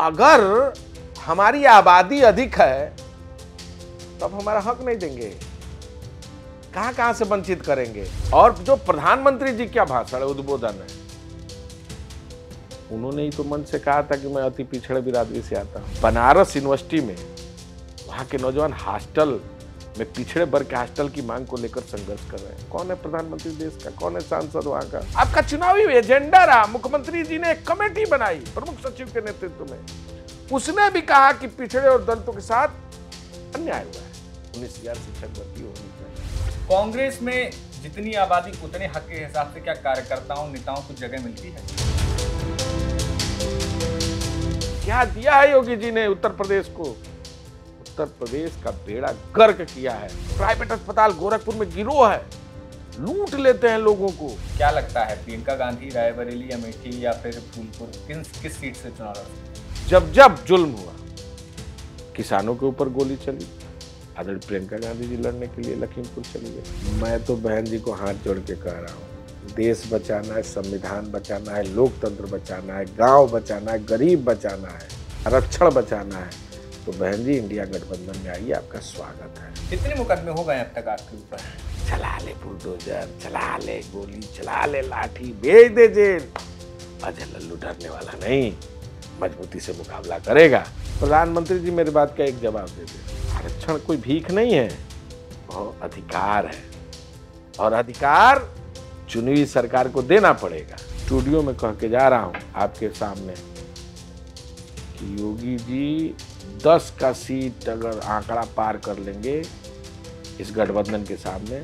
अगर हमारी आबादी अधिक है तो अब हमारा हक नहीं देंगे कहां कहां से वंचित करेंगे और जो प्रधानमंत्री जी क्या भाषण है उद्बोधन है उन्होंने ही तो मन से कहा था कि मैं अति पिछड़े बिरादरी से आता हूं बनारस यूनिवर्सिटी में वहां के नौजवान हॉस्टल में पिछड़े वर्ग हॉस्टल की मांग को लेकर संघर्ष कर रहे हैं कौन है प्रधानमंत्री देश का कौन है सांसद वहाँ का आपका चुनावी एजेंडा रहा मुख्यमंत्री जी ने एक कमेटी बनाई प्रमुख सचिव के नेतृत्व में उसने भी कहा कि पिछड़े और दलितों के साथ अन्याय हुआ है उन्नीस हजार शिक्षक भर्ती होनी चाहिए कांग्रेस में जितनी आबादी उतने हक के हिसाब से क्या कार्यकर्ताओं नेताओं को जगह मिलती है क्या दिया है योगी जी ने उत्तर प्रदेश को उत्तर प्रदेश का बेड़ा गर्क किया है प्राइवेट अस्पताल गोरखपुर में गिरोह है लूट लेते हैं लोगों को क्या लगता है प्रियंका गांधी रायबरेली अमेठी या फिर फूलपुर किन किस सीट से चुनाव लड़ जब जब जुल्म हुआ किसानों के ऊपर गोली चली आदर प्रियंका गांधी जी लड़ने के लिए लखीमपुर चली गई मैं तो बहन जी को हाथ जोड़ के कह रहा हूँ देश बचाना है संविधान बचाना है लोकतंत्र बचाना है गांव बचाना है गरीब बचाना है आरक्षण बचाना है तो बहन जी इंडिया गठबंधन में आइए आपका स्वागत है कितने मुकदमे हो गए अब तक आपके ऊपर चला ले बुलडोजर चला ले गोली चला ले लाठी भेज दे जेल अजय लल्लू डरने वाला नहीं मजबूती से मुकाबला करेगा प्रधानमंत्री जी मेरी बात का एक जवाब दे दे आरक्षण कोई भीख नहीं है वो अधिकार है और अधिकार चुनी हुई सरकार को देना पड़ेगा स्टूडियो में कह के जा रहा हूँ आपके सामने कि योगी जी दस का सीट अगर आंकड़ा पार कर लेंगे इस गठबंधन के सामने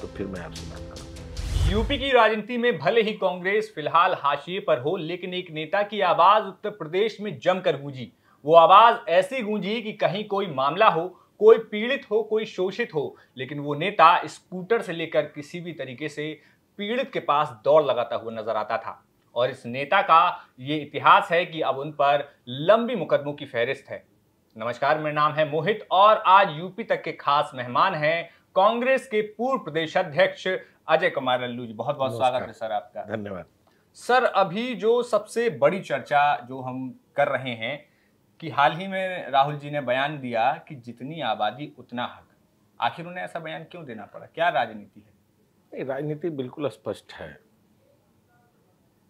तो फिर मैं आपसे बात करूँ यूपी की राजनीति में भले ही कांग्रेस फिलहाल हाशिए पर हो लेकिन एक नेता की आवाज उत्तर प्रदेश में जमकर गूंजी वो आवाज ऐसी गूंजी कि कहीं कोई मामला हो कोई पीड़ित हो कोई शोषित हो लेकिन वो नेता स्कूटर से लेकर किसी भी तरीके से पीड़ित के पास दौड़ लगाता हुआ नजर आता था और इस नेता का ये इतिहास है कि अब उन पर लंबी मुकदमों की फहरिस्त है नमस्कार मेरा नाम है मोहित और आज यूपी तक के खास मेहमान हैं कांग्रेस के पूर्व प्रदेश अध्यक्ष अजय कुमार लल्लू जी बहुत बहुत स्वागत है सर आपका धन्यवाद सर अभी जो सबसे बड़ी चर्चा जो हम कर रहे हैं कि हाल ही में राहुल जी ने बयान दिया कि जितनी आबादी उतना हक आखिर उन्हें ऐसा बयान क्यों देना पड़ा क्या राजनीति है राजनीति बिल्कुल स्पष्ट है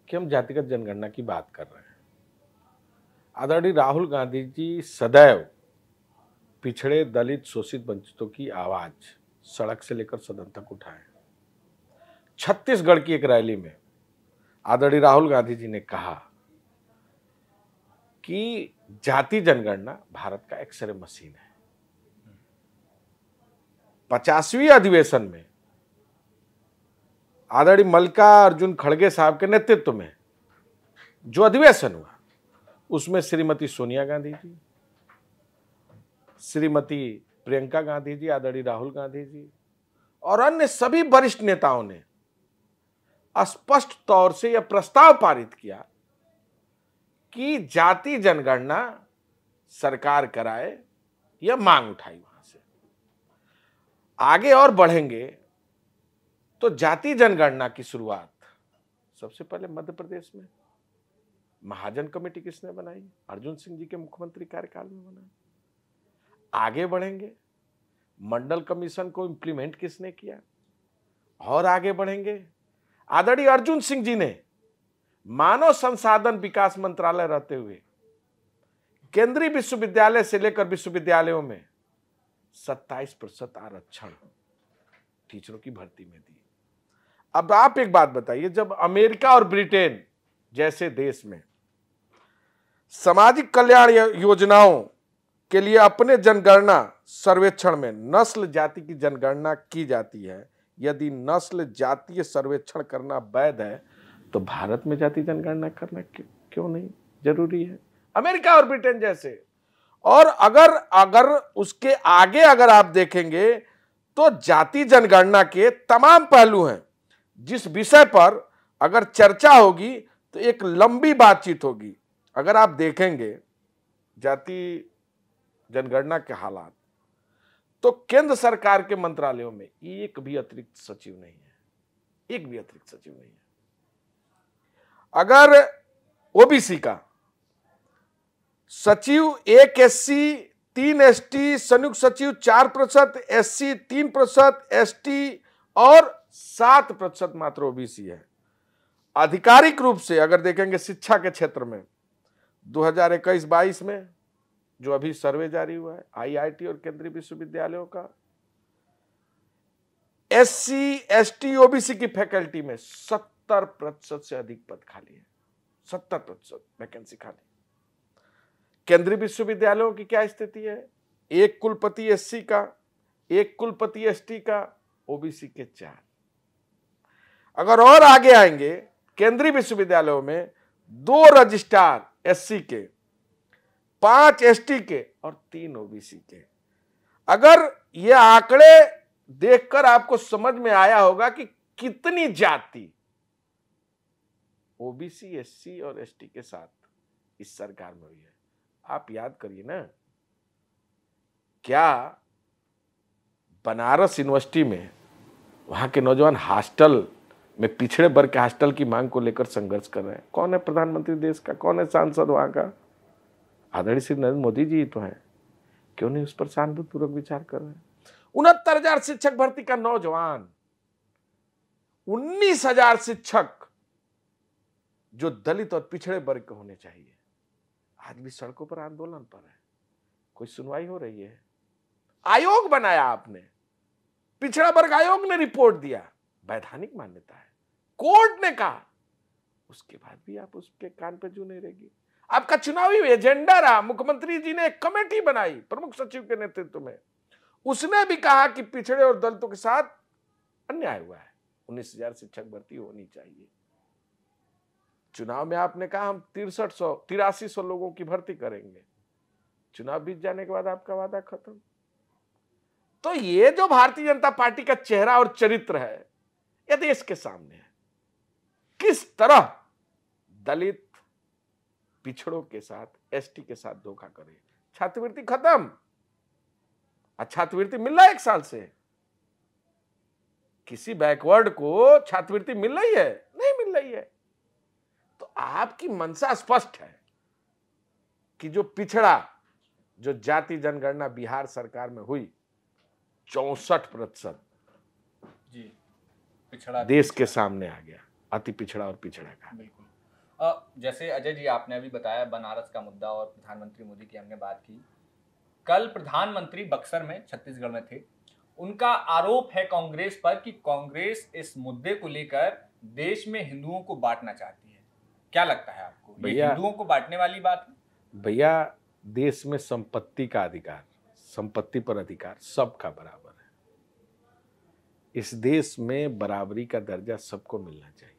कि हम जातिगत जनगणना की बात कर रहे हैं आदरणी राहुल गांधी जी सदैव पिछड़े दलित शोषित वंचितों की आवाज़ सड़क से लेकर सदन तक उठाए छत्तीसगढ़ की एक रैली में आदरणी राहुल गांधी जी ने कहा कि जाति जनगणना भारत का एक्सरे मशीन है पचासवीं अधिवेशन में आदरणी मल्लिका अर्जुन खड़गे साहब के नेतृत्व में जो अधिवेशन हुआ उसमें श्रीमती सोनिया गांधी जी श्रीमती प्रियंका गांधी जी आदरणी राहुल गांधी जी और अन्य सभी वरिष्ठ नेताओं ने स्पष्ट तौर से यह प्रस्ताव पारित किया कि जाति जनगणना सरकार कराए यह मांग उठाई वहां से आगे और बढ़ेंगे तो जाति जनगणना की शुरुआत सबसे पहले मध्य प्रदेश में महाजन कमेटी किसने बनाई अर्जुन सिंह जी के मुख्यमंत्री कार्यकाल में बनाई आगे बढ़ेंगे मंडल कमीशन को इम्प्लीमेंट किसने किया और आगे बढ़ेंगे आदरणीय अर्जुन सिंह जी ने मानव संसाधन विकास मंत्रालय रहते हुए केंद्रीय विश्वविद्यालय से लेकर विश्वविद्यालयों में 27 प्रतिशत आरक्षण टीचरों की भर्ती में दी अब आप एक बात बताइए जब अमेरिका और ब्रिटेन जैसे देश में सामाजिक कल्याण योजनाओं के लिए अपने जनगणना सर्वेक्षण में नस्ल जाति की जनगणना की जाती है यदि नस्ल जातीय सर्वेक्षण करना वैध है तो भारत में जाति जनगणना करना क्यों नहीं जरूरी है अमेरिका और ब्रिटेन जैसे और अगर अगर उसके आगे अगर आप देखेंगे तो जाति जनगणना के तमाम पहलू हैं जिस विषय पर अगर चर्चा होगी तो एक लंबी बातचीत होगी अगर आप देखेंगे जाति जनगणना के हालात तो केंद्र सरकार के मंत्रालयों में एक भी अतिरिक्त सचिव नहीं है एक भी अतिरिक्त सचिव नहीं है अगर ओबीसी का सचिव एक एस सी तीन एस टी संयुक्त सचिव चार प्रतिशत एस सी तीन प्रतिशत एस टी और सात प्रतिशत मात्र ओबीसी है आधिकारिक रूप से अगर देखेंगे शिक्षा के क्षेत्र में 2021-22 में जो अभी सर्वे जारी हुआ है आईआईटी और केंद्रीय विश्वविद्यालयों का S C S T OBC की फैकल्टी में 70 प्रतिशत से अधिक पद खाली है 70 प्रतिशत वैकेंसी खाली केंद्रीय विश्वविद्यालयों की क्या स्थिति है एक कुलपति एससी का एक कुलपति एसटी का ओबीसी के चार अगर और आगे आएंगे केंद्रीय विश्वविद्यालयों में दो रजिस्ट्रार एससी के पांच एसटी के और तीन ओबीसी के अगर ये आंकड़े देखकर आपको समझ में आया होगा कि कितनी जाति ओबीसी एससी और एसटी के साथ इस सरकार में हुई है आप याद करिए ना क्या बनारस यूनिवर्सिटी में वहां के नौजवान हॉस्टल में पिछड़े वर्ग के हॉस्टल की मांग को लेकर संघर्ष कर रहे हैं कौन है प्रधानमंत्री देश का कौन है सांसद वहाँ का आदरणीय श्री नरेंद्र मोदी जी तो हैं क्यों नहीं उस पर शांतिपूर्वक विचार कर रहे हैं उनहत्तर हजार शिक्षक भर्ती का नौजवान उन्नीस हजार शिक्षक जो दलित और पिछड़े वर्ग के होने चाहिए आज भी सड़कों पर आंदोलन पर है कोई सुनवाई हो रही है आयोग बनाया आपने पिछड़ा वर्ग आयोग ने रिपोर्ट दिया वैधानिक मान्यता है कोर्ट ने कहा उसके बाद भी आप उसके कान पर जू नहीं रहेगी आपका चुनावी एजेंडा रहा मुख्यमंत्री जी ने एक कमेटी बनाई प्रमुख सचिव के नेतृत्व में उसने भी कहा कि पिछड़े और दलितों के साथ अन्याय हुआ है उन्नीस हजार शिक्षक भर्ती होनी चाहिए चुनाव में आपने कहा हम तिरसठ सौ तिरासी सौ लोगों की भर्ती करेंगे चुनाव बीत जाने के बाद आपका वादा खत्म तो ये जो भारतीय जनता पार्टी का चेहरा और चरित्र है यह देश के सामने है किस तरह दलित पिछड़ों के साथ एसटी के साथ धोखा करे छात्रवृत्ति खत्म छात्रवृत्ति मिल रहा है एक साल से किसी बैकवर्ड को छात्रवृत्ति मिल रही है नहीं मिल रही है तो आपकी मनसा स्पष्ट है कि जो पिछड़ा जो जाति जनगणना बिहार सरकार में हुई चौसठ प्रतिशत देश के सामने आ गया अति पिछड़ा और पिछड़ेगा बिल्कुल जैसे अजय जी आपने अभी बताया बनारस का मुद्दा और प्रधानमंत्री मोदी की हमने बात की कल प्रधानमंत्री बक्सर में छत्तीसगढ़ में थे उनका आरोप है कांग्रेस पर कि कांग्रेस इस मुद्दे को लेकर देश में हिंदुओं को बांटना चाहती है क्या लगता है आपको भैया हिंदुओं को बांटने वाली बात है भैया देश में संपत्ति का अधिकार संपत्ति पर अधिकार सबका बराबर है इस देश में बराबरी का दर्जा सबको मिलना चाहिए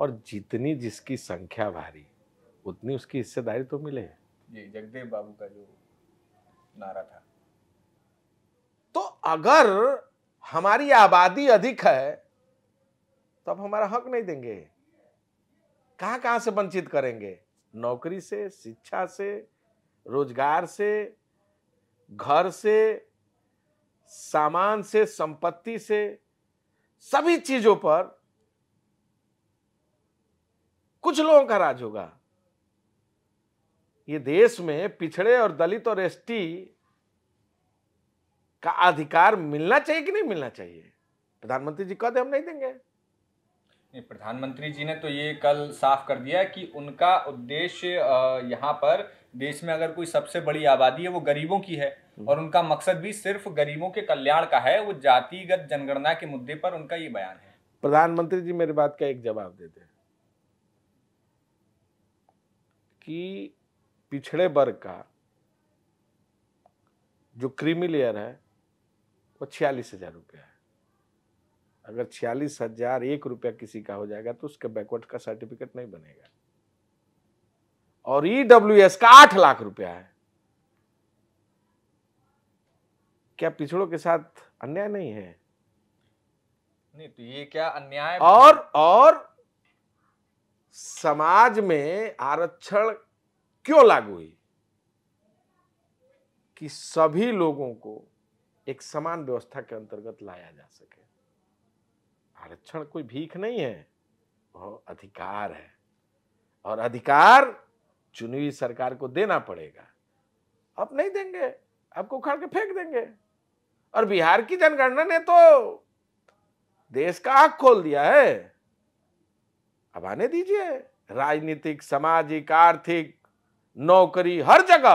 और जितनी जिसकी संख्या भारी उतनी उसकी हिस्सेदारी तो मिले जी जगदेव बाबू का जो नारा था तो अगर हमारी आबादी अधिक है तो अब हमारा हक नहीं देंगे कहां कहां से वंचित करेंगे नौकरी से शिक्षा से रोजगार से घर से सामान से संपत्ति से सभी चीजों पर कुछ लोगों का राज होगा ये देश में पिछड़े और दलित और एसटी का अधिकार मिलना चाहिए कि नहीं मिलना चाहिए प्रधानमंत्री जी दे हम नहीं देंगे प्रधानमंत्री जी ने तो ये कल साफ कर दिया कि उनका उद्देश्य यहाँ पर देश में अगर कोई सबसे बड़ी आबादी है वो गरीबों की है हम्म। और उनका मकसद भी सिर्फ गरीबों के कल्याण का है वो जातिगत जनगणना के मुद्दे पर उनका ये बयान है प्रधानमंत्री जी मेरी बात का एक जवाब देते हैं कि पिछड़े वर्ग का जो क्रीमी लेयर है वो छियालीस हज़ार रुपया है अगर छियालीस हज़ार एक रुपया किसी का हो जाएगा तो उसके बैकवर्ड का सर्टिफिकेट नहीं बनेगा और ईडब्ल्यू e एस का आठ लाख रुपया है क्या पिछड़ों के साथ अन्याय नहीं है नहीं तो ये क्या अन्याय और और समाज में आरक्षण क्यों लागू हुई कि सभी लोगों को एक समान व्यवस्था के अंतर्गत लाया जा सके आरक्षण कोई भीख नहीं है वह अधिकार है और अधिकार चुनी हुई सरकार को देना पड़ेगा अब नहीं देंगे आपको उखाड़ के फेंक देंगे और बिहार की जनगणना ने तो देश का आग खोल दिया है अब आने दीजिए राजनीतिक सामाजिक आर्थिक नौकरी हर जगह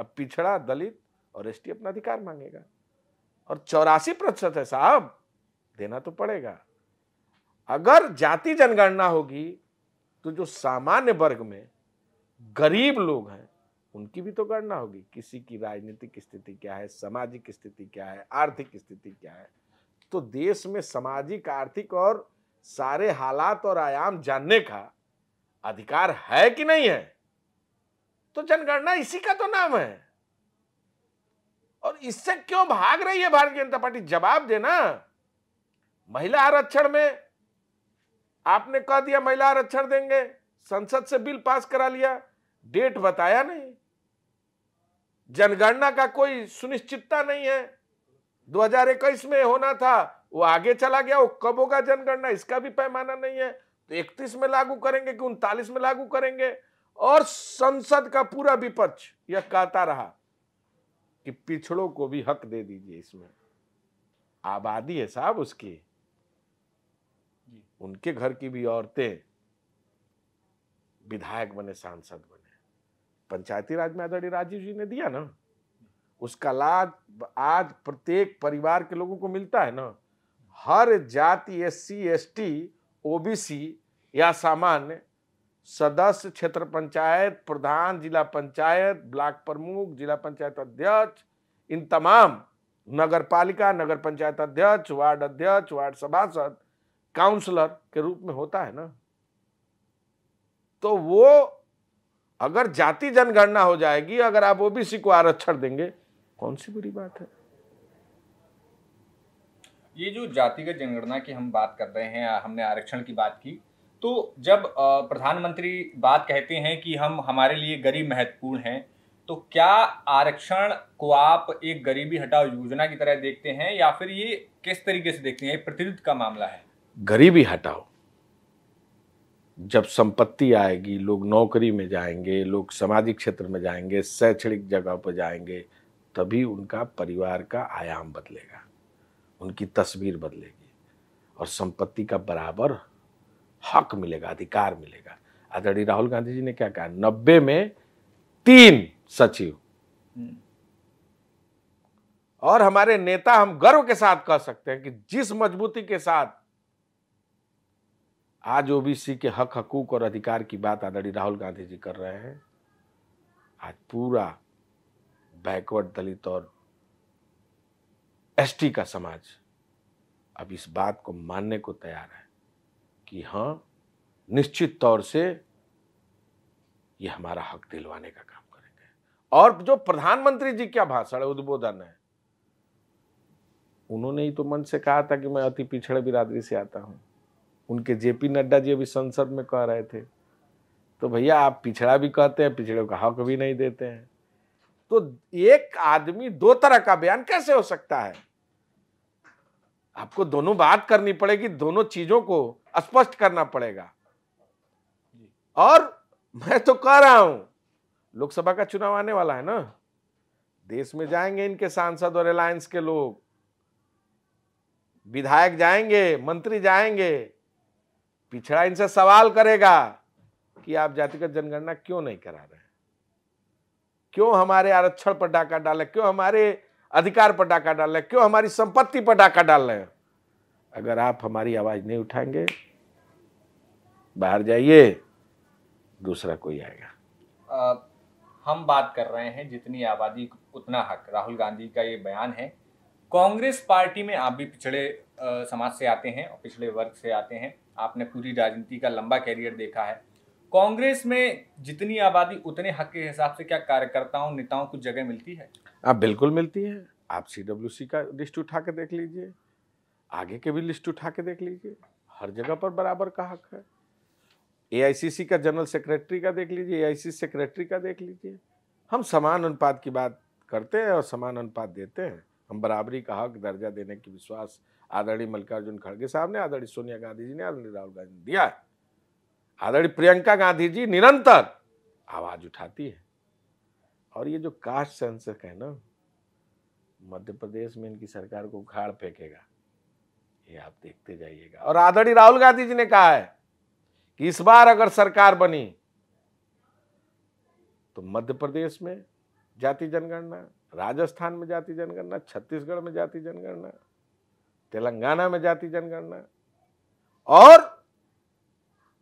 अब पिछड़ा दलित और एस अपना अधिकार मांगेगा और चौरासी प्रतिशत है साहब देना तो पड़ेगा अगर जाति जनगणना होगी तो जो सामान्य वर्ग में गरीब लोग हैं उनकी भी तो गणना होगी किसी की राजनीतिक स्थिति क्या है सामाजिक स्थिति क्या है आर्थिक स्थिति क्या है तो देश में सामाजिक आर्थिक और सारे हालात और आयाम जानने का अधिकार है कि नहीं है तो जनगणना इसी का तो नाम है और इससे क्यों भाग रही है भारतीय जनता पार्टी जवाब देना महिला आरक्षण में आपने कह दिया महिला आरक्षण देंगे संसद से बिल पास करा लिया डेट बताया नहीं जनगणना का कोई सुनिश्चितता नहीं है दो में होना था वो आगे चला गया वो कब होगा जनगणना इसका भी पैमाना नहीं है तो इकतीस में लागू करेंगे कि उनतालीस में लागू करेंगे और संसद का पूरा विपक्ष यह कहता रहा कि पिछड़ों को भी हक दे दीजिए इसमें आबादी है साहब उसकी उनके घर की भी औरतें विधायक बने सांसद बने पंचायती राज में आदरणीय राजीव जी ने दिया ना उसका लाभ आज प्रत्येक परिवार के लोगों को मिलता है ना हर जाति S C S T O B C या सामान्य सदस्य क्षेत्र पंचायत प्रधान जिला पंचायत ब्लॉक प्रमुख जिला पंचायत अध्यक्ष इन तमाम नगर पालिका नगर पंचायत अध्यक्ष वार्ड अध्यक्ष वार्ड सभासद काउंसलर के रूप में होता है ना तो वो अगर जाति जनगणना हो जाएगी अगर आप ओबीसी को आरक्षण देंगे कौन सी बुरी बात है ये जो जातिगत जनगणना की हम बात कर रहे हैं हमने आरक्षण की बात की तो जब प्रधानमंत्री बात कहते हैं कि हम हमारे लिए गरीब महत्वपूर्ण हैं तो क्या आरक्षण को आप एक गरीबी हटाओ योजना की तरह देखते हैं या फिर ये किस तरीके से देखते हैं प्रतिनिधित्व का मामला है गरीबी हटाओ जब संपत्ति आएगी लोग नौकरी में जाएंगे लोग सामाजिक क्षेत्र में जाएंगे शैक्षणिक जगह पर जाएंगे तभी उनका परिवार का आयाम बदलेगा उनकी तस्वीर बदलेगी और संपत्ति का बराबर हक मिलेगा अधिकार मिलेगा आदरणीय राहुल गांधी जी ने क्या कहा नब्बे में तीन सचिव हम्म। और हमारे नेता हम गर्व के साथ कह सकते हैं कि जिस मजबूती के साथ आज ओबीसी के हक हकूक और अधिकार की बात आदरणीय राहुल गांधी जी कर रहे हैं आज पूरा बैकवर्ड दलित और एसटी का समाज अब इस बात को मानने को तैयार है कि हाँ निश्चित तौर से ये हमारा हक दिलवाने का काम करेंगे और जो प्रधानमंत्री जी क्या भाषण है उद्बोधन है उन्होंने ही तो मन से कहा था कि मैं अति पिछड़े बिरादरी से आता हूँ उनके जेपी नड्डा जी अभी संसद में कह रहे थे तो भैया आप पिछड़ा भी कहते हैं पिछड़े का हक भी नहीं देते हैं तो एक आदमी दो तरह का बयान कैसे हो सकता है आपको दोनों बात करनी पड़ेगी दोनों चीजों को स्पष्ट करना पड़ेगा और मैं तो कह रहा हूं लोकसभा का चुनाव आने वाला है ना देश में जाएंगे इनके सांसद और अलायंस के लोग विधायक जाएंगे मंत्री जाएंगे पिछड़ा इनसे सवाल करेगा कि आप जातिगत जनगणना क्यों नहीं करा रहे क्यों हमारे आरक्षण पर डाका डाले क्यों हमारे अधिकार पर डाका डाल रहे हैं क्यों हमारी संपत्ति पर डाका डाल रहे हैं अगर आप हमारी आवाज नहीं उठाएंगे बाहर जाइए दूसरा कोई आएगा आ, हम बात कर रहे हैं जितनी आबादी उतना हक राहुल गांधी का ये बयान है कांग्रेस पार्टी में आप भी पिछड़े समाज से आते हैं और पिछड़े वर्ग से आते हैं आपने पूरी राजनीति का लंबा कैरियर देखा है कांग्रेस में जितनी आबादी उतने हक के हिसाब से क्या कार्यकर्ताओं नेताओं को जगह मिलती है आप हाँ, बिल्कुल मिलती है आप सी डब्ल्यू सी का लिस्ट उठा के देख लीजिए आगे के भी लिस्ट उठा के देख लीजिए हर जगह पर बराबर का हक है ए का जनरल सेक्रेटरी का देख लीजिए ए सेक्रेटरी का देख लीजिए हम समान अनुपात की बात करते हैं और समान अनुपात देते हैं हम बराबरी का हक दर्जा देने की विश्वास आदरणीय मल्लिकार्जुन खड़गे साहब ने आदरणीय सोनिया गांधी जी ने आदरणीय राहुल गांधी ने दिया है आदरणीय प्रियंका गांधी जी निरंतर आवाज उठाती है और ये जो कास्ट सेंसक है ना मध्य प्रदेश में इनकी सरकार को उखाड़ फेंकेगा ये आप देखते जाइएगा और आदरणीय राहुल गांधी जी ने कहा है कि इस बार अगर सरकार बनी तो मध्य प्रदेश में जाति जनगणना राजस्थान में जाति जनगणना छत्तीसगढ़ में जाति जनगणना तेलंगाना में जाति जनगणना और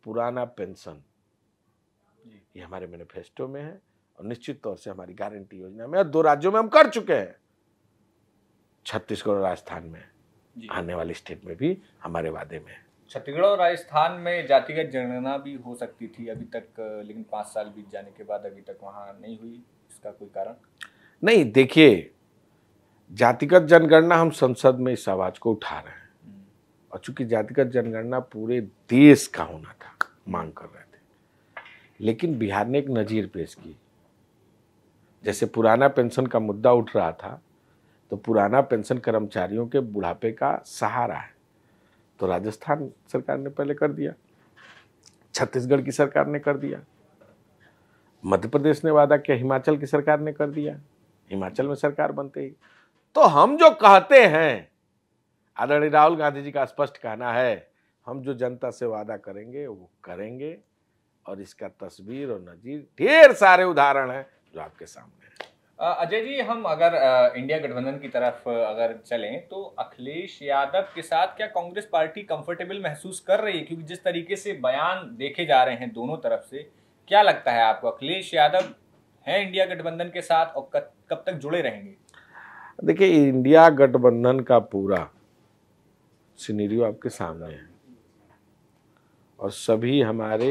पुराना पेंशन ये हमारे मैनिफेस्टो में है और निश्चित तौर से हमारी गारंटी योजना में और दो राज्यों में हम कर चुके हैं छत्तीसगढ़ और राजस्थान में आने वाले स्टेट में भी हमारे वादे में छत्तीसगढ़ और राजस्थान में जातिगत जनगणना भी हो सकती थी अभी तक लेकिन पाँच साल बीत जाने के बाद अभी तक वहाँ नहीं हुई इसका कोई कारण नहीं देखिए जातिगत जनगणना हम संसद में इस आवाज़ को उठा रहे हैं और चूंकि जातिगत जनगणना पूरे देश का होना था मांग कर रहे थे लेकिन बिहार ने एक नज़ीर पेश की जैसे पुराना पेंशन का मुद्दा उठ रहा था तो पुराना पेंशन कर्मचारियों के बुढ़ापे का सहारा है तो राजस्थान सरकार ने पहले कर दिया छत्तीसगढ़ की सरकार ने कर दिया मध्य प्रदेश ने वादा किया हिमाचल की सरकार ने कर दिया हिमाचल में सरकार बनते ही तो हम जो कहते हैं आदरणीय राहुल गांधी जी का स्पष्ट कहना है हम जो जनता से वादा करेंगे वो करेंगे और इसका तस्वीर और नजीर ढेर सारे उदाहरण हैं जो आपके सामने है अजय जी हम अगर इंडिया गठबंधन की तरफ अगर चलें तो अखिलेश यादव के साथ क्या कांग्रेस पार्टी कंफर्टेबल महसूस कर रही है क्योंकि जिस तरीके से बयान देखे जा रहे हैं दोनों तरफ से क्या लगता है आपको अखिलेश यादव हैं इंडिया गठबंधन के साथ और कब तक जुड़े रहेंगे देखिए इंडिया गठबंधन का पूरा सिनेरियो आपके सामने है और सभी हमारे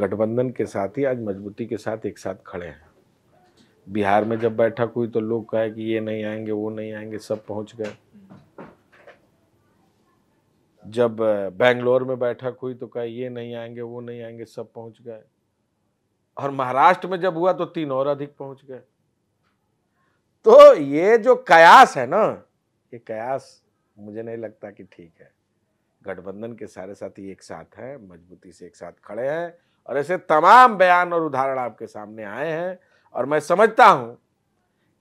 गठबंधन के साथ ही आज मजबूती के साथ एक साथ खड़े हैं बिहार में जब बैठक हुई तो लोग कहे कि ये नहीं आएंगे वो नहीं आएंगे सब पहुंच गए जब बेंगलोर में बैठक हुई तो कहे ये नहीं आएंगे वो नहीं आएंगे सब पहुंच गए और महाराष्ट्र में जब हुआ तो तीन और अधिक पहुंच गए तो ये जो कयास है ना ये कयास मुझे नहीं लगता कि ठीक है गठबंधन के सारे साथी एक साथ हैं मजबूती से एक साथ खड़े हैं और ऐसे तमाम बयान और उदाहरण आपके सामने आए हैं और मैं समझता हूँ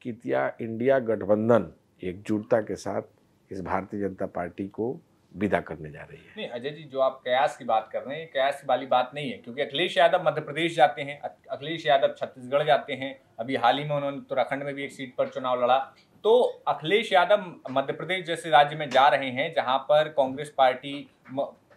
कि क्या इंडिया गठबंधन एकजुटता के साथ इस भारतीय जनता पार्टी को विदा करने जा रही है नहीं अजय जी जो आप कयास की बात कर रहे हैं कयास वाली बात नहीं है क्योंकि अखिलेश यादव मध्य प्रदेश जाते हैं अखिलेश यादव छत्तीसगढ़ जाते हैं अभी हाल ही में उन्होंने उत्तराखंड में भी एक सीट पर चुनाव लड़ा तो अखिलेश यादव मध्य प्रदेश जैसे राज्य में जा रहे हैं जहां पर कांग्रेस पार्टी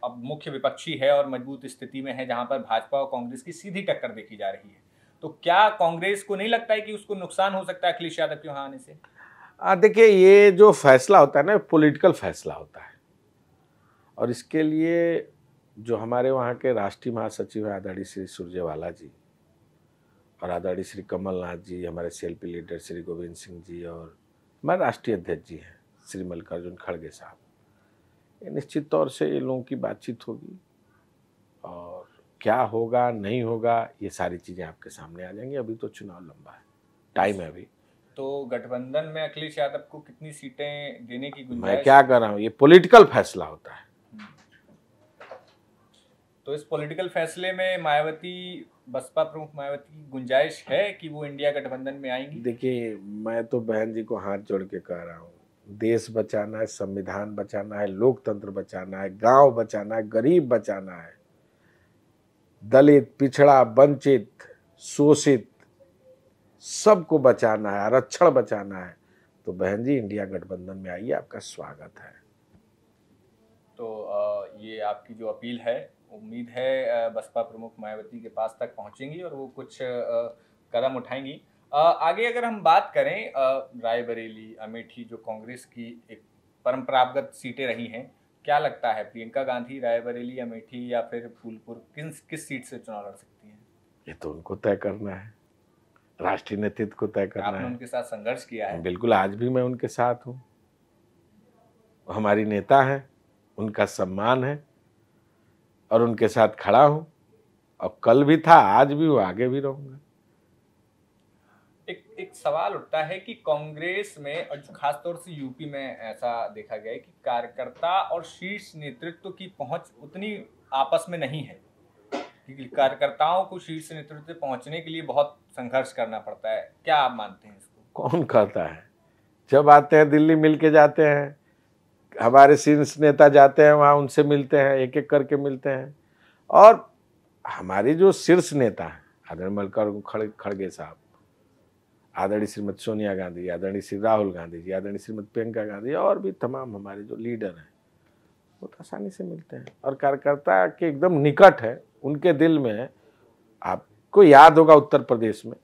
अब मुख्य विपक्षी है और मजबूत स्थिति में है जहां पर भाजपा और कांग्रेस की सीधी टक्कर देखी जा रही है तो क्या कांग्रेस को नहीं लगता है कि उसको नुकसान हो सकता है अखिलेश यादव के वहाँ आने से देखिए ये जो फैसला होता है ना पोलिटिकल फैसला होता है और इसके लिए जो हमारे वहाँ के राष्ट्रीय महासचिव है आदाड़ी श्री सुरजेवाला जी और आदाड़ी श्री कमलनाथ जी हमारे सेल्फी लीडर श्री गोविंद सिंह जी और मैं राष्ट्रीय अध्यक्ष जी हैं श्री मल्लिकार्जुन खड़गे साहब निश्चित तौर से ये लोगों की बातचीत होगी और क्या होगा नहीं होगा ये सारी चीज़ें आपके सामने आ जाएंगी अभी तो चुनाव लंबा है टाइम है अभी तो गठबंधन में अखिलेश यादव को कितनी सीटें देने की मैं क्या कर रहा हूँ ये पॉलिटिकल फैसला होता है हम्म। तो इस पॉलिटिकल फैसले में मायावती बसपा प्रमुख मायावती की गुंजाइश है कि वो इंडिया गठबंधन में आएंगी देखिए मैं तो बहन जी को हाथ जोड़ के कह रहा हूँ देश बचाना है संविधान बचाना है लोकतंत्र बचाना है गांव बचाना है गरीब बचाना है दलित पिछड़ा वंचित शोषित सबको बचाना है आरक्षण बचाना है तो बहन जी इंडिया गठबंधन में आइए आपका स्वागत है तो ये आपकी जो अपील है उम्मीद है बसपा प्रमुख मायावती के पास तक पहुंचेंगी और वो कुछ कदम उठाएंगी आगे अगर हम बात करें रायबरेली अमेठी जो कांग्रेस की एक परंपरागत सीटें रही हैं क्या लगता है प्रियंका गांधी रायबरेली अमेठी या फिर फूलपुर किन किस सीट से चुनाव लड़ सकती हैं ये तो उनको तय करना है राष्ट्रीय नेतृत्व को तय करना है उनके साथ संघर्ष किया है बिल्कुल आज भी मैं उनके साथ हूँ हमारी नेता है उनका सम्मान है और उनके साथ खड़ा हूँ और कल भी था आज भी हूं आगे भी रहूंगा एक एक सवाल उठता है कि कांग्रेस में और खासतौर से यूपी में ऐसा देखा गया है कि कार्यकर्ता और शीर्ष नेतृत्व की पहुंच उतनी आपस में नहीं है कार्यकर्ताओं को शीर्ष नेतृत्व से पहुंचने के लिए बहुत संघर्ष करना पड़ता है क्या आप मानते हैं इसको कौन कहता है जब आते हैं दिल्ली मिल के जाते हैं हमारे सीन्स नेता जाते हैं वहाँ उनसे मिलते हैं एक एक करके मिलते हैं और हमारे जो शीर्ष नेता हैं आदरणीय मल्लिकार्जुन खड़ खड़गे साहब आदरणीय श्रीमती सोनिया गांधी आदरणीय श्री राहुल गांधी जी आदरणीय श्रीमती प्रियंका गांधी और भी तमाम हमारे जो लीडर हैं बहुत तो आसानी से मिलते हैं और कार्यकर्ता के एकदम निकट है उनके दिल में आपको याद होगा उत्तर प्रदेश में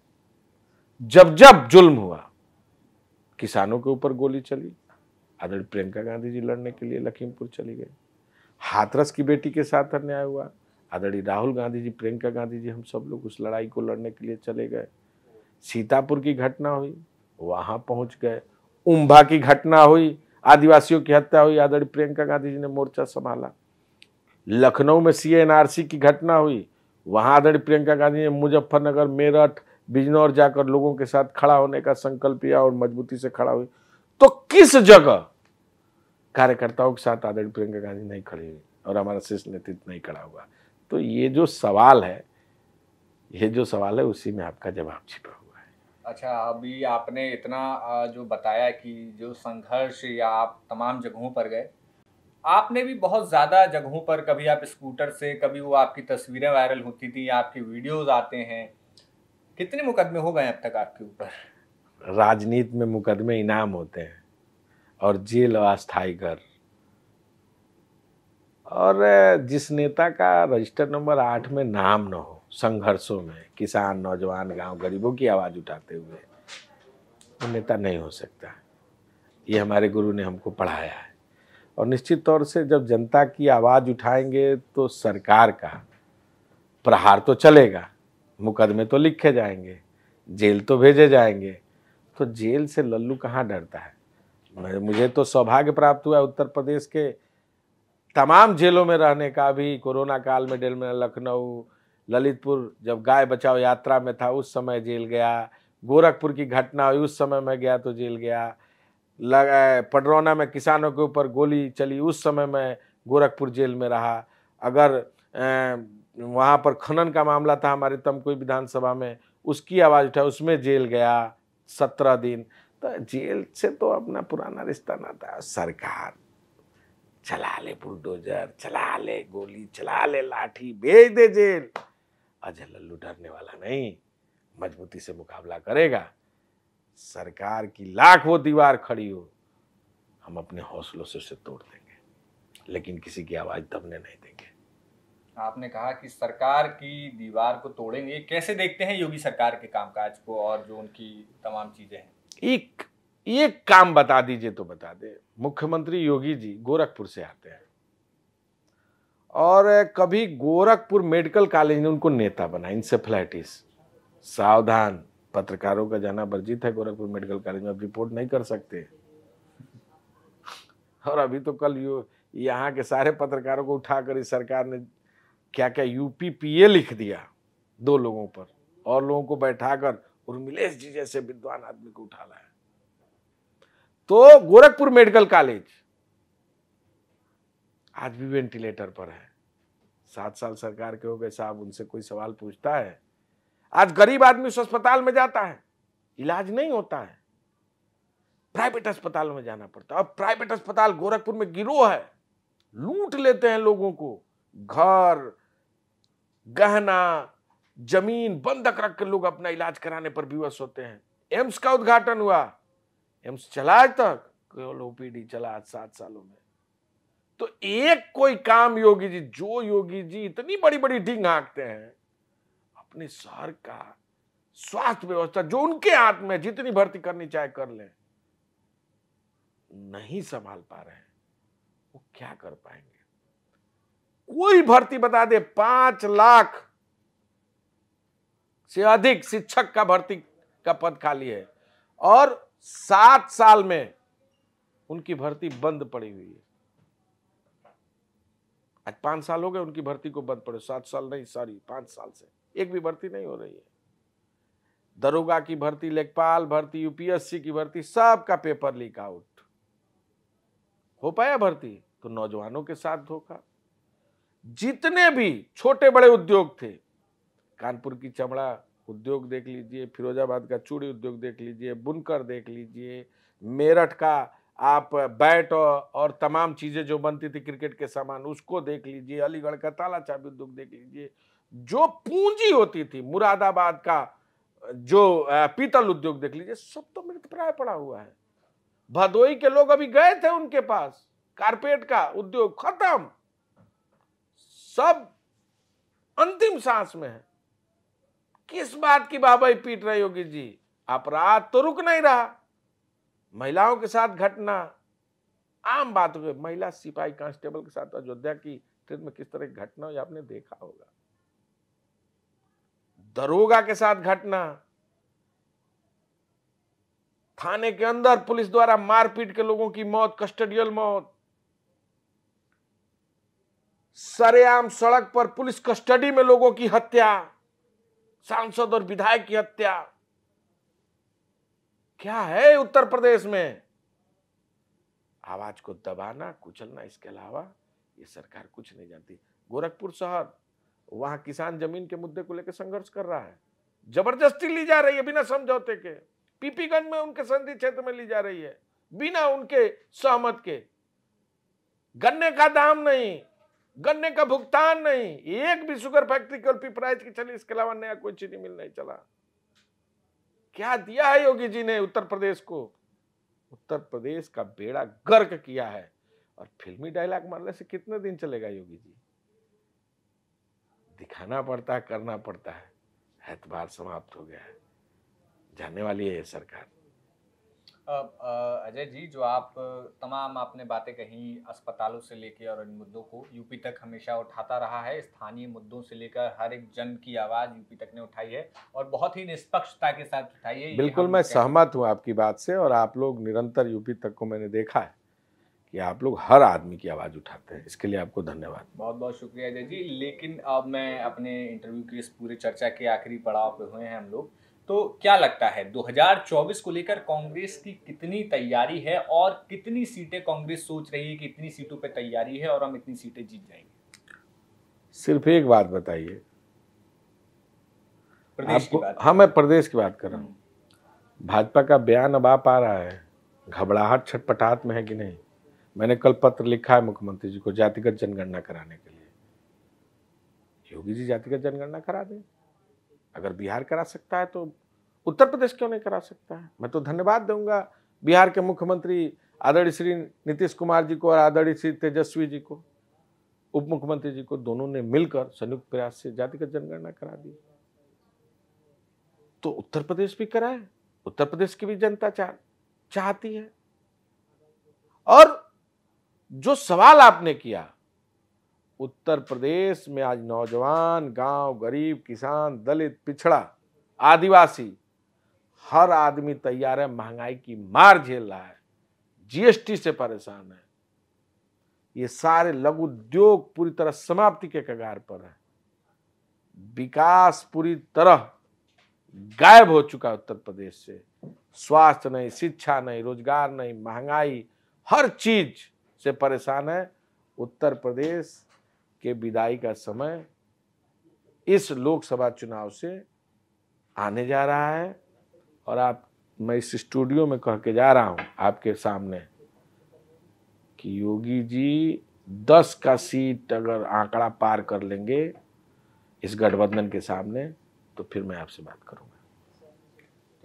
जब जब जुल्म हुआ किसानों के ऊपर गोली चली आदरणीय प्रियंका गांधी जी लड़ने के लिए लखीमपुर चली गई हाथरस की बेटी के साथ अन्याय हुआ आदरणीय राहुल गांधी जी प्रियंका गांधी जी हम सब लोग उस लड़ाई को लड़ने के लिए चले गए सीतापुर की घटना हुई वहाँ पहुँच गए उम्भा की घटना हुई आदिवासियों की हत्या हुई आदरणीय प्रियंका गांधी जी ने मोर्चा संभाला लखनऊ में सी की घटना हुई वहाँ आदरणीय प्रियंका गांधी ने मुजफ्फरनगर मेरठ बिजनौर जाकर लोगों के साथ खड़ा होने का संकल्प लिया और मजबूती से खड़ा हुई तो किस जगह कार्यकर्ताओं के साथ आदरणीय प्रियंका गांधी नहीं खड़ी हुई और हमारा शीर्ष नेतृत्व नहीं खड़ा हुआ तो ये जो सवाल है ये जो सवाल है उसी में आपका जवाब छिपा हुआ है अच्छा अभी आपने इतना जो बताया कि जो संघर्ष या आप तमाम जगहों पर गए आपने भी बहुत ज़्यादा जगहों पर कभी आप स्कूटर से कभी वो आपकी तस्वीरें वायरल होती थी आपके वीडियोज़ आते हैं कितने मुकदमे हो गए अब तक आपके ऊपर राजनीति में मुकदमे इनाम होते हैं और जेल और अस्थाई घर और जिस नेता का रजिस्टर नंबर आठ में नाम न हो संघर्षों में किसान नौजवान गांव गरीबों की आवाज़ उठाते हुए वो नेता नहीं हो सकता ये हमारे गुरु ने हमको पढ़ाया है और निश्चित तौर से जब जनता की आवाज़ उठाएंगे तो सरकार का प्रहार तो चलेगा मुकदमे तो लिखे जाएंगे जेल तो भेजे जाएंगे तो जेल से लल्लू कहाँ डरता है मुझे तो सौभाग्य प्राप्त हुआ उत्तर प्रदेश के तमाम जेलों में रहने का भी कोरोना काल में डेल में लखनऊ ललितपुर जब गाय बचाओ यात्रा में था उस समय जेल गया गोरखपुर की घटना हुई उस समय में गया तो जेल गया पडरौना में किसानों के ऊपर गोली चली उस समय में गोरखपुर जेल में रहा अगर वहाँ पर खनन का मामला था हमारे तमकोई विधानसभा में उसकी आवाज़ उठा उसमें जेल गया सत्रह दिन तो जेल से तो अपना पुराना रिश्ता ना था सरकार चला ले बुलडोजर चला ले गोली चला ले लाठी भेज दे जेल अजय लल्लू डरने वाला नहीं मजबूती से मुकाबला करेगा सरकार की लाख वो दीवार खड़ी हो हम अपने हौसलों से उसे तोड़ देंगे लेकिन किसी की आवाज़ दबने नहीं देंगे आपने कहा कि सरकार की दीवार को तोड़ेंगे कैसे देखते हैं योगी सरकार के कामकाज को और जो उनकी तमाम चीजें हैं एक एक काम बता दीजिए तो बता दे मुख्यमंत्री योगी जी गोरखपुर से आते हैं और कभी गोरखपुर मेडिकल कॉलेज ने उनको नेता बना इंसेफ्लाइटिस सावधान पत्रकारों का जाना वर्जित है गोरखपुर मेडिकल कॉलेज में अब रिपोर्ट नहीं कर सकते और अभी तो कल यहाँ के सारे पत्रकारों को उठाकर इस सरकार ने क्या क्या यूपीपीए लिख दिया दो लोगों पर और लोगों को बैठाकर उर्मिलेश जी जैसे विद्वान आदमी को उठा लाया तो गोरखपुर मेडिकल कॉलेज आज भी वेंटिलेटर पर है सात साल सरकार के हो गए साहब उनसे कोई सवाल पूछता है आज गरीब आदमी उस अस्पताल में जाता है इलाज नहीं होता है प्राइवेट अस्पताल में जाना पड़ता है और प्राइवेट अस्पताल गोरखपुर में गिरोह है लूट लेते हैं लोगों को घर गहना जमीन बंधक कर लोग अपना इलाज कराने पर विवश होते हैं एम्स का उद्घाटन हुआ एम्स चला आज तक केवल ओपीडी चला आज सात सालों में तो एक कोई काम योगी जी जो योगी जी इतनी बड़ी बड़ी ढींग हाँकते हैं अपने शहर का स्वास्थ्य व्यवस्था जो उनके हाथ में जितनी भर्ती करनी चाहे कर लें नहीं संभाल पा रहे हैं वो क्या कर पाएंगे कोई भर्ती बता दे पांच लाख से अधिक शिक्षक का भर्ती का पद खाली है और सात साल में उनकी भर्ती बंद पड़ी हुई है आज पांच साल हो गए उनकी भर्ती को बंद पड़े सात साल नहीं सॉरी पांच साल से एक भी भर्ती नहीं हो रही है दरोगा की भर्ती लेखपाल भर्ती यूपीएससी की भर्ती सबका पेपर लीक आउट हो पाया भर्ती तो नौजवानों के साथ धोखा जितने भी छोटे बड़े उद्योग थे कानपुर की चमड़ा उद्योग देख लीजिए फिरोजाबाद का चूड़ी उद्योग देख लीजिए बुनकर देख लीजिए मेरठ का आप बैट और तमाम चीज़ें जो बनती थी क्रिकेट के सामान उसको देख लीजिए अलीगढ़ का ताला चाबी उद्योग देख लीजिए जो पूंजी होती थी मुरादाबाद का जो पीतल उद्योग देख लीजिए सब तो मृत प्राय पड़ा हुआ है भदोई के लोग अभी गए थे उनके पास कारपेट का उद्योग खत्म सब अंतिम सांस में है किस बात की बाबाई पीट रहे योगी जी अपराध तो रुक नहीं रहा महिलाओं के साथ घटना आम बात हो गई महिला सिपाही कांस्टेबल के साथ अयोध्या की ट्रेन में किस तरह की घटना हुई आपने देखा होगा दरोगा के साथ घटना थाने के अंदर पुलिस द्वारा मारपीट के लोगों की मौत कस्टडियल मौत सरेआम सड़क पर पुलिस कस्टडी में लोगों की हत्या सांसद और विधायक की हत्या क्या है उत्तर प्रदेश में आवाज को दबाना कुचलना इसके अलावा ये सरकार कुछ नहीं जानती गोरखपुर शहर वहां किसान जमीन के मुद्दे को लेकर संघर्ष कर रहा है जबरदस्ती ली जा रही है बिना समझौते के पीपीगंज में उनके संधि क्षेत्र में ली जा रही है बिना उनके सहमत के गन्ने का दाम नहीं गन्ने का भुगतान नहीं एक भी शुगर फैक्ट्री केवल पिपराइज की चली इसके अलावा नया कोई चीनी मिल नहीं चला क्या दिया है योगी जी ने उत्तर प्रदेश को उत्तर प्रदेश का बेड़ा गर्क किया है और फिल्मी डायलॉग मारने से कितने दिन चलेगा योगी जी दिखाना पड़ता है करना पड़ता है एतबार समाप्त हो गया है जाने वाली है ये सरकार अजय जी जो आप तमाम आपने बातें कही अस्पतालों से लेकर और इन मुद्दों को यूपी तक हमेशा उठाता रहा है स्थानीय मुद्दों से लेकर हर एक जन की आवाज़ यूपी तक ने उठाई है और बहुत ही निष्पक्षता के साथ उठाई है बिल्कुल मैं सहमत हूँ आपकी बात से और आप लोग निरंतर यूपी तक को मैंने देखा है कि आप लोग हर आदमी की आवाज़ उठाते हैं इसके लिए आपको धन्यवाद बहुत बहुत शुक्रिया अजय जी लेकिन अब मैं अपने इंटरव्यू की इस पूरी चर्चा के आखिरी पड़ाव पे हुए हैं हम लोग तो क्या लगता है 2024 को लेकर कांग्रेस की कितनी तैयारी है और कितनी सीटें कांग्रेस सोच रही है कि इतनी सीटों पर तैयारी है और हम इतनी सीटें जीत जाएंगे सिर्फ एक बात बताइए हाँ मैं प्रदेश की बात कर रहा हूँ हम्म। भाजपा का बयान अब आ पा रहा है घबराहट छटपटाहट में है कि नहीं मैंने कल पत्र लिखा है मुख्यमंत्री जी को जातिगत जनगणना कराने के लिए योगी जी जातिगत जनगणना करा दें अगर बिहार करा सकता है तो उत्तर प्रदेश क्यों नहीं करा सकता है मैं तो धन्यवाद दूंगा बिहार के मुख्यमंत्री आदरणी श्री नीतीश कुमार जी को और आदरणी श्री तेजस्वी जी को उप मुख्यमंत्री जी को दोनों ने मिलकर संयुक्त प्रयास से जातिगत जनगणना करा दी तो उत्तर प्रदेश भी कराए उत्तर प्रदेश की भी जनता चाह चाहती है और जो सवाल आपने किया उत्तर प्रदेश में आज नौजवान गांव गरीब किसान दलित पिछड़ा आदिवासी हर आदमी तैयार है महंगाई की मार झेल रहा है जीएसटी से परेशान है ये सारे लघु उद्योग पूरी तरह समाप्ति के कगार पर है विकास पूरी तरह गायब हो चुका है उत्तर प्रदेश से स्वास्थ्य नहीं शिक्षा नहीं रोजगार नहीं महंगाई हर चीज से परेशान है उत्तर प्रदेश के विदाई का समय इस लोकसभा चुनाव से आने जा रहा है और आप मैं इस स्टूडियो में कह के जा रहा हूं आपके सामने कि योगी जी दस का सीट अगर आंकड़ा पार कर लेंगे इस गठबंधन के सामने तो फिर मैं आपसे बात करूंगा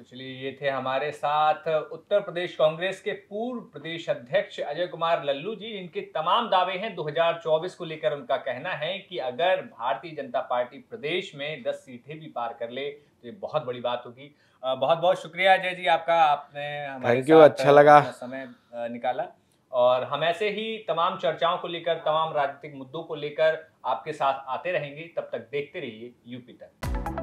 तो चलिए ये थे हमारे साथ उत्तर प्रदेश कांग्रेस के पूर्व प्रदेश अध्यक्ष अजय कुमार लल्लू जी इनके तमाम दावे हैं 2024 को लेकर उनका कहना है कि अगर भारतीय जनता पार्टी प्रदेश में 10 सीटें भी पार कर ले तो ये बहुत बड़ी बात होगी बहुत बहुत शुक्रिया अजय जी आपका आपने थैंक यू अच्छा लगा समय निकाला और हम ऐसे ही तमाम चर्चाओं को लेकर तमाम राजनीतिक मुद्दों को लेकर आपके साथ आते रहेंगे तब तक देखते रहिए यूपी तक